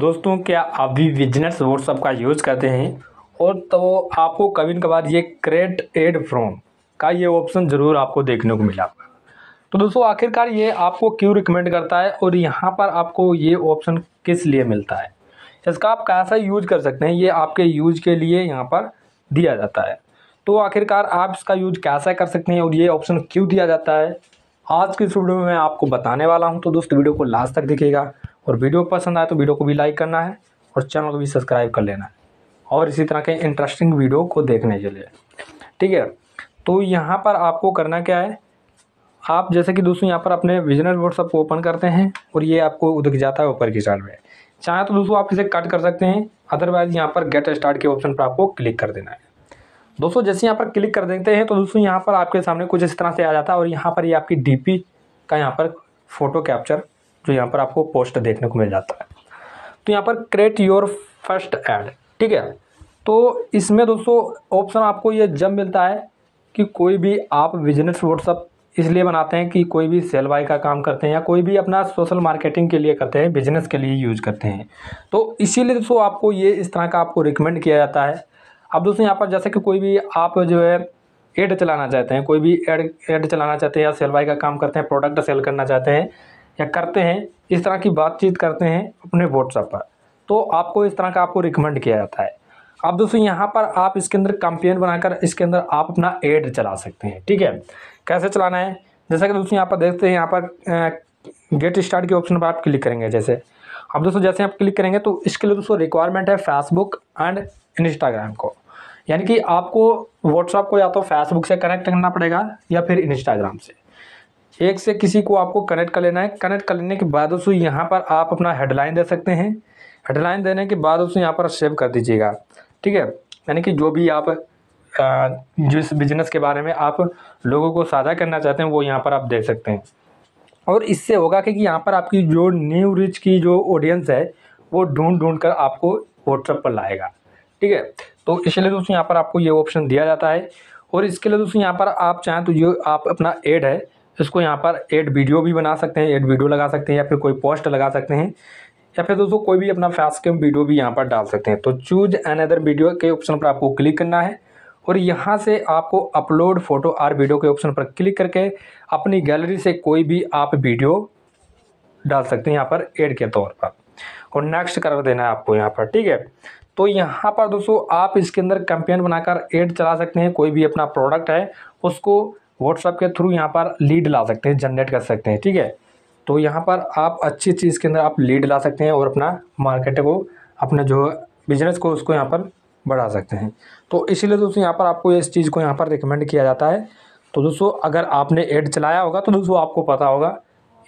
दोस्तों क्या आप भी बिजनेस व्हाट्सअप का यूज़ करते हैं और तो आपको कभी न कभार ये क्रेट एड फ्रॉम का ये ऑप्शन ज़रूर आपको देखने को मिला तो दोस्तों आखिरकार ये आपको क्यों रिकमेंड करता है और यहाँ पर आपको ये ऑप्शन किस लिए मिलता है इसका आप कैसा यूज कर सकते हैं ये आपके यूज के लिए यहाँ पर दिया जाता है तो आखिरकार आप इसका यूज कैसा कर सकते हैं और ये ऑप्शन क्यों दिया जाता है आज की इस वीडियो में मैं आपको बताने वाला हूँ तो दोस्तों वीडियो को लास्ट तक देखिएगा और वीडियो पसंद आए तो वीडियो को भी लाइक करना है और चैनल को भी सब्सक्राइब कर लेना है और इसी तरह के इंटरेस्टिंग वीडियो को देखने के लिए ठीक है तो यहाँ पर आपको करना क्या है आप जैसे कि दोस्तों यहाँ पर अपने बिजनेस व्हाट्सअप को ओपन करते हैं और ये आपको दिख जाता है ऊपर की साइड में चाहे तो दोस्तों आप इसे कट कर सकते हैं अदरवाइज़ यहाँ पर गेट स्टार्ट के ऑप्शन पर आपको क्लिक कर देना है दोस्तों जैसे यहाँ पर क्लिक कर देते हैं तो दोस्तों यहाँ पर आपके सामने कुछ इस तरह से आ जाता है और यहाँ पर ये यह आपकी डी का यहाँ पर फ़ोटो कैप्चर जो तो यहाँ पर आपको पोस्ट देखने को मिल जाता है तो यहाँ पर क्रिएट योर फर्स्ट एड ठीक है तो इसमें दोस्तों ऑप्शन आपको ये जब मिलता है कि कोई भी आप बिजनेस व्हाट्सअप इसलिए बनाते हैं कि कोई भी सेल बाई का काम करते हैं या कोई भी अपना सोशल मार्केटिंग के लिए करते हैं बिजनेस के लिए यूज करते हैं तो इसीलिए दोस्तों आपको ये इस तरह का आपको रिकमेंड किया जाता है अब दोस्तों यहाँ पर जैसे कि कोई भी आप जो है एड चलाना चाहते हैं कोई भी एड एड चलाना चाहते हैं या सेल बाई का काम करते हैं प्रोडक्ट सेल करना चाहते हैं या करते हैं इस तरह की बातचीत करते हैं अपने व्हाट्सएप पर तो आपको इस तरह का आपको रिकमेंड किया जाता है अब दोस्तों यहाँ पर आप इसके अंदर कंपेन बनाकर इसके अंदर आप अपना एड चला सकते हैं ठीक है कैसे चलाना है जैसा कि दोस्तों यहाँ पर देखते हैं यहाँ पर गेट स्टार्ट के ऑप्शन पर आप क्लिक करेंगे जैसे अब दोस्तों जैसे आप क्लिक करेंगे तो इसके लिए दोस्तों रिक्वायरमेंट है फेसबुक एंड इंस्टाग्राम को यानी कि आपको व्हाट्सअप को या तो फेसबुक से कनेक्ट करना पड़ेगा या फिर इंस्टाग्राम से एक से किसी को आपको कनेक्ट कर लेना है कनेक्ट कर लेने के बाद उसको यहाँ पर आप अपना हेडलाइन दे सकते हैं हेडलाइन देने के बाद उसको यहाँ पर सेव कर दीजिएगा ठीक है यानी कि जो भी आप जिस बिजनेस के बारे में आप लोगों को साझा करना चाहते हैं वो यहाँ पर आप दे सकते हैं और इससे होगा कि यहाँ पर आपकी जो न्यू रिच की जो ऑडियंस है वो ढूंढ ढूंढ कर आपको व्हाट्सएप पर लाएगा ठीक है तो इसलिए दोस्तों यहाँ पर आपको ये ऑप्शन दिया जाता है और इसके लिए दोस्तों यहाँ पर आप चाहें तो ये आप अपना एड है इसको यहाँ पर एड वीडियो भी बना सकते हैं एड वीडियो लगा सकते हैं या फिर कोई पोस्ट लगा सकते हैं या फिर दोस्तों कोई भी अपना फैस के वीडियो भी यहाँ पर डाल सकते हैं तो चूज एन अदर वीडियो के ऑप्शन पर आपको क्लिक करना है और यहाँ से आपको अपलोड फोटो आर वीडियो के ऑप्शन पर क्लिक करके अपनी गैलरी से कोई भी आप वीडियो डाल सकते हैं यहाँ पर एड के तौर पर और नेक्स्ट कर देना है आपको यहाँ पर ठीक है तो यहाँ पर दोस्तों आप इसके अंदर कैंपेन बनाकर एड चला सकते हैं कोई भी अपना प्रोडक्ट है उसको व्हाट्सअप के थ्रू यहाँ पर लीड ला सकते हैं जनरेट कर सकते हैं ठीक है तो यहाँ पर आप अच्छी चीज़ के अंदर आप लीड ला सकते हैं और अपना मार्केट को अपना जो बिजनेस को उसको यहाँ पर बढ़ा सकते हैं तो इसीलिए दोस्तों यहाँ पर आपको इस चीज़ को यहाँ पर रिकमेंड किया जाता है तो दोस्तों अगर आपने एड चलाया होगा तो दोस्तों आपको पता होगा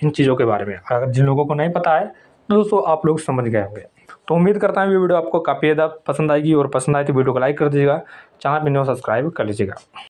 इन चीज़ों के बारे में अगर जिन लोगों को नहीं पता है तो दोस्तों आप लोग समझ गए होंगे तो उम्मीद करता हूँ ये वीडियो आपको काफ़ी ज़्यादा पसंद आएगी और पसंद आए तो वीडियो को लाइक कर दीजिएगा चैनल पर नो सब्सक्राइब कर लीजिएगा